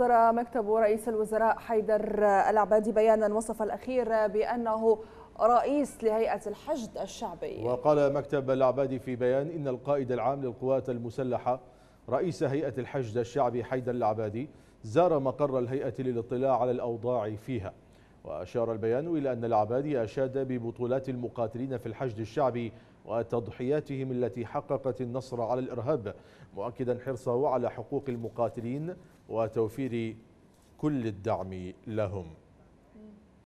أصدر مكتب رئيس الوزراء حيدر العبادي بيانا وصف الأخير بأنه رئيس لهيئة الحشد الشعبي وقال مكتب العبادي في بيان إن القائد العام للقوات المسلحة رئيس هيئة الحشد الشعبي حيدر العبادي زار مقر الهيئة للاطلاع على الأوضاع فيها وأشار البيان إلى أن العبادي أشاد ببطولات المقاتلين في الحشد الشعبي وتضحياتهم التي حققت النصر على الإرهاب مؤكدا حرصه على حقوق المقاتلين وتوفير كل الدعم لهم